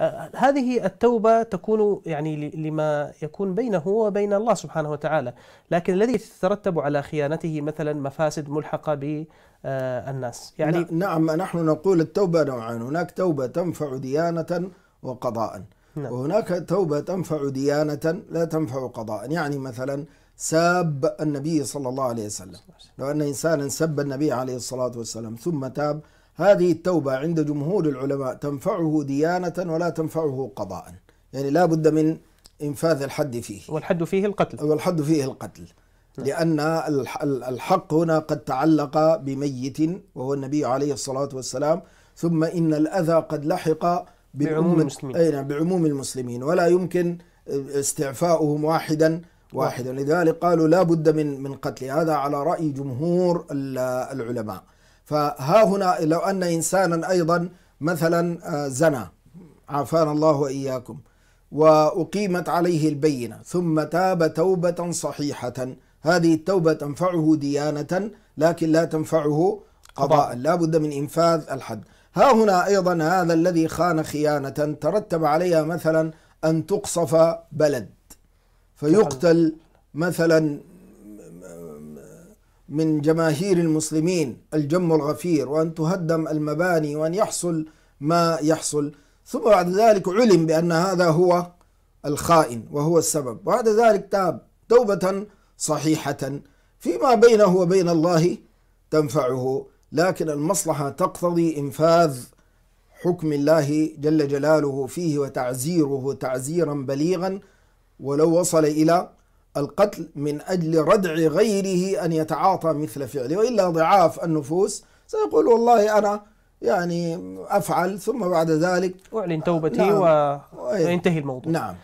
آه، هذه التوبة تكون يعني لما يكون بينه وبين الله سبحانه وتعالى لكن الذي يترتب على خيانته مثلا مفاسد ملحقة بالناس يعني نعم نحن نقول التوبة نوعان هناك توبة تنفع ديانة وقضاء نعم. وهناك توبة تنفع ديانة لا تنفع قضاء يعني مثلا ساب النبي صلى الله عليه وسلم لو أن إنسانا سب النبي عليه الصلاة والسلام ثم تاب هذه التوبة عند جمهور العلماء تنفعه ديانة ولا تنفعه قضاء يعني لا بد من إنفاذ الحد فيه والحد فيه القتل والحد فيه القتل لأن الحق هنا قد تعلق بميت وهو النبي عليه الصلاة والسلام ثم إن الأذى قد لحق بعموم المسلمين أي نعم بعموم المسلمين ولا يمكن استعفاؤهم واحدا واحدا لذلك قالوا لا بد من من قتل هذا على رأي جمهور العلماء فها هنا لو أن إنسانا أيضا مثلا آه، زنى عافانا الله وإياكم وأقيمت عليه البينة ثم تاب توبة صحيحة هذه التوبة تنفعه ديانة لكن لا تنفعه قضاء لا بد من إنفاذ الحد ها هنا أيضا هذا الذي خان خيانة ترتب عليها مثلا أن تقصف بلد فيقتل مثلا من جماهير المسلمين الجم الغفير وأن تهدم المباني وأن يحصل ما يحصل ثم بعد ذلك علم بأن هذا هو الخائن وهو السبب وبعد ذلك تاب توبة صحيحة فيما بينه وبين الله تنفعه لكن المصلحة تقتضي إنفاذ حكم الله جل جلاله فيه وتعزيره تعزيرا بليغا ولو وصل إلى القتل من أجل ردع غيره أن يتعاطى مثل فعله وإلا ضعاف النفوس سيقول والله أنا يعني أفعل ثم بعد ذلك أعلن توبتي نعم وينتهي الموضوع نعم